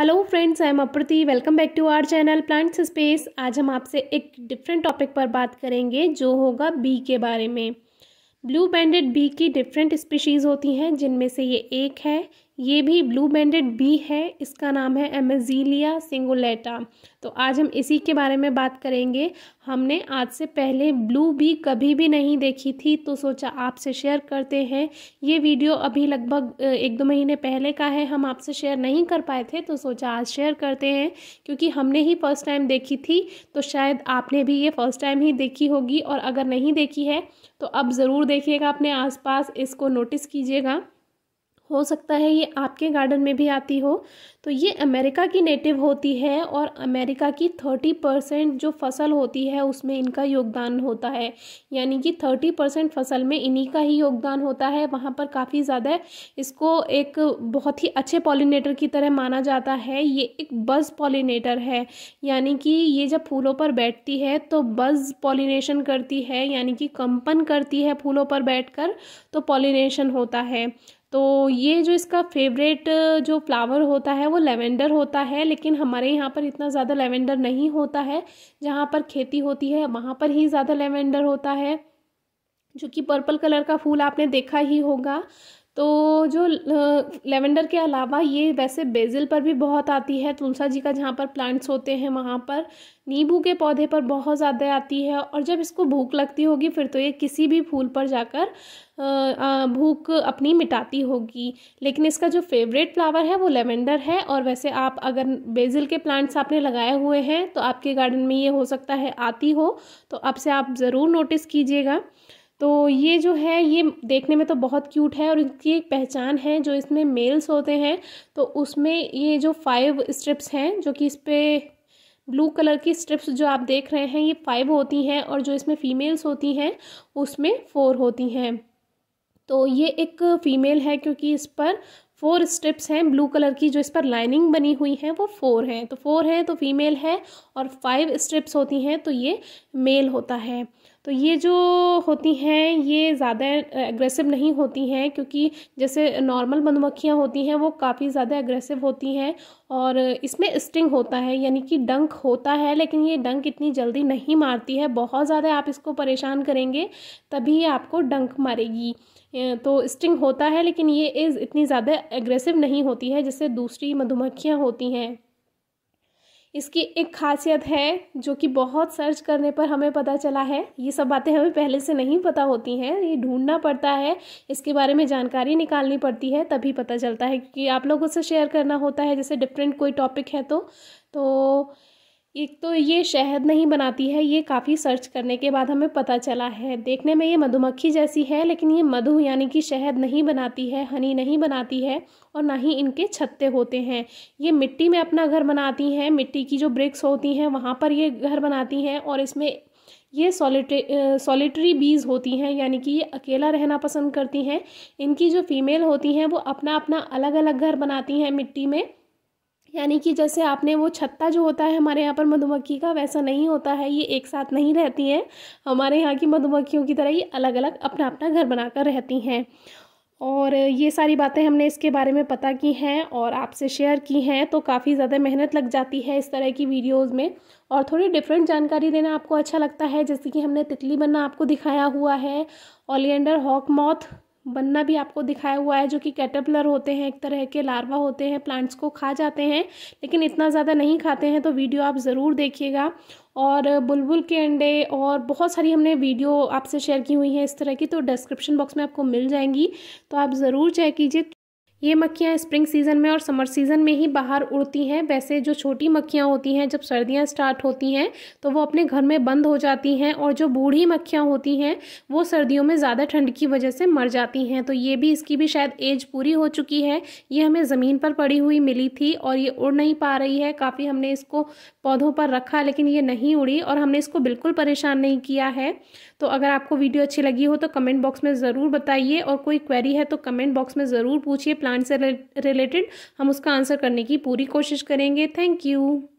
hello friends I am अप्रति welcome back to our channel plants space आज हम आपसे एक डिफरेंट टॉपिक पर बात करेंगे जो होगा बी के बारे में ब्लू बैंडेड बी की डिफरेंट स्पीशीज़ होती हैं जिनमें से ये एक है ये भी ब्लू बैंडेड बी है इसका नाम है एमेजीलिया सिंगुलेटा तो आज हम इसी के बारे में बात करेंगे हमने आज से पहले ब्लू बी कभी भी नहीं देखी थी तो सोचा आपसे शेयर करते हैं ये वीडियो अभी लगभग एक दो महीने पहले का है हम आपसे शेयर नहीं कर पाए थे तो सोचा आज शेयर करते हैं क्योंकि हमने ही फर्स्ट टाइम देखी थी तो शायद आपने भी ये फर्स्ट टाइम ही देखी होगी और अगर नहीं देखी है तो अब ज़रूर देखिएगा अपने आस इसको नोटिस कीजिएगा हो सकता है ये आपके गार्डन में भी आती हो तो ये अमेरिका की नेटिव होती है और अमेरिका की थर्टी परसेंट जो फसल होती है उसमें इनका योगदान होता है यानी कि थर्टी परसेंट फसल में इन्हीं का ही योगदान होता है वहाँ पर काफ़ी ज़्यादा इसको एक बहुत ही अच्छे पॉलिनेटर की तरह माना जाता है ये एक बज़ पॉलिनेटर है यानी कि ये जब फूलों पर बैठती है तो बज़ पॉलिनेशन करती है यानी कि कंपन करती है फूलों पर बैठ तो पॉलिनेशन होता है तो ये जो इसका फेवरेट जो फ्लावर होता है वो लेवेंडर होता है लेकिन हमारे यहाँ पर इतना ज़्यादा लेवेंडर नहीं होता है जहाँ पर खेती होती है वहाँ पर ही ज़्यादा लेवेंडर होता है जो कि पर्पल कलर का फूल आपने देखा ही होगा तो जो लेवेंडर के अलावा ये वैसे बेजिल पर भी बहुत आती है तुलसा जी का जहाँ पर प्लांट्स होते हैं वहाँ पर नींबू के पौधे पर बहुत ज़्यादा आती है और जब इसको भूख लगती होगी फिर तो ये किसी भी फूल पर जाकर भूख अपनी मिटाती होगी लेकिन इसका जो फेवरेट फ्लावर है वो लेवेंडर है और वैसे आप अगर बेजिल के प्लांट्स आपने लगाए हुए हैं तो आपके गार्डन में ये हो सकता है आती हो तो अब से आप ज़रूर नोटिस कीजिएगा तो ये जो है ये देखने में तो बहुत क्यूट है और इनकी एक पहचान है जो इसमें मेल्स होते हैं तो उसमें ये जो फाइव स्ट्रिप्स हैं जो कि इस पर ब्लू कलर की स्ट्रिप्स जो आप देख रहे हैं ये फाइव होती हैं और जो इसमें फ़ीमेल्स होती हैं उसमें फ़ोर होती हैं तो ये एक फ़ीमेल है क्योंकि इस पर फोर स्ट्रिप्स हैं ब्लू कलर की जो इस पर लाइनिंग बनी हुई है वो फोर हैं तो फोर है तो फीमेल है और फाइव स्ट्रिप्स होती हैं तो ये मेल होता है तो ये जो होती हैं ये ज़्यादा एग्रेसिव नहीं होती हैं क्योंकि जैसे नॉर्मल मधुमक्खियाँ होती हैं वो काफ़ी ज़्यादा एग्रेसिव होती हैं और इसमें स्टिंग होता है यानी कि डंक होता है लेकिन ये डंक इतनी जल्दी नहीं मारती है बहुत ज़्यादा आप इसको परेशान करेंगे तभी आपको डंक मारेगी तो स्टिंग होता है लेकिन ये इज़ इतनी ज़्यादा एग्रेसिव नहीं होती है जैसे दूसरी मधुमक्खियाँ होती हैं इसकी एक खासियत है जो कि बहुत सर्च करने पर हमें पता चला है ये सब बातें हमें पहले से नहीं पता होती हैं ये ढूंढना पड़ता है इसके बारे में जानकारी निकालनी पड़ती है तभी पता चलता है कि आप लोगों से शेयर करना होता है जैसे डिफरेंट कोई टॉपिक है तो तो एक तो ये शहद नहीं बनाती है ये काफ़ी सर्च करने के बाद हमें पता चला है देखने में ये मधुमक्खी जैसी है लेकिन ये मधु यानी कि शहद नहीं बनाती है हनी नहीं बनाती है और ना ही इनके छत्ते होते हैं ये मिट्टी में अपना घर बनाती हैं मिट्टी की जो ब्रिक्स होती हैं वहाँ पर ये घर बनाती हैं और इसमें ये सॉलिटे सॉलिटरी बीज होती हैं यानी कि ये अकेला रहना पसंद करती हैं इनकी जो फीमेल होती हैं वो अपना अपना अलग अलग घर बनाती हैं मिट्टी में यानी कि जैसे आपने वो छत्ता जो होता है हमारे यहाँ पर मधुमक्खी का वैसा नहीं होता है ये एक साथ नहीं रहती हैं हमारे यहाँ की मधुमक्खियों की तरह ही अलग अलग अपना अपना घर बनाकर रहती हैं और ये सारी बातें हमने इसके बारे में पता की हैं और आपसे शेयर की हैं तो काफ़ी ज़्यादा मेहनत लग जाती है इस तरह की वीडियोज़ में और थोड़ी डिफरेंट जानकारी देना आपको अच्छा लगता है जैसे कि हमने तितली बनना आपको दिखाया हुआ है ओलियंडर हॉक मॉथ बनना भी आपको दिखाया हुआ है जो कि कैटरपिलर होते हैं एक तरह के लार्वा होते हैं प्लांट्स को खा जाते हैं लेकिन इतना ज़्यादा नहीं खाते हैं तो वीडियो आप ज़रूर देखिएगा और बुलबुल के अंडे और बहुत सारी हमने वीडियो आपसे शेयर की हुई हैं इस तरह की तो डिस्क्रिप्शन बॉक्स में आपको मिल जाएंगी तो आप ज़रूर चेक कीजिए ये मक्खियाँ स्प्रिंग सीज़न में और समर सीज़न में ही बाहर उड़ती हैं वैसे जो छोटी मक्खियाँ होती हैं जब सर्दियाँ स्टार्ट होती हैं तो वो अपने घर में बंद हो जाती हैं और जो बूढ़ी मक्खियाँ होती हैं वो सर्दियों में ज़्यादा ठंड की वजह से मर जाती हैं तो ये भी इसकी भी शायद एज पूरी हो चुकी है ये हमें ज़मीन पर पड़ी हुई मिली थी और ये उड़ नहीं पा रही है काफ़ी हमने इसको पौधों पर रखा लेकिन ये नहीं उड़ी और हमने इसको बिल्कुल परेशान नहीं किया है तो अगर आपको वीडियो अच्छी लगी हो तो कमेंट बॉक्स में ज़रूर बताइए और कोई क्वेरी है तो कमेंट बॉक्स में ज़रूर पूछिए प्लांट से रिलेटेड हम उसका आंसर करने की पूरी कोशिश करेंगे थैंक यू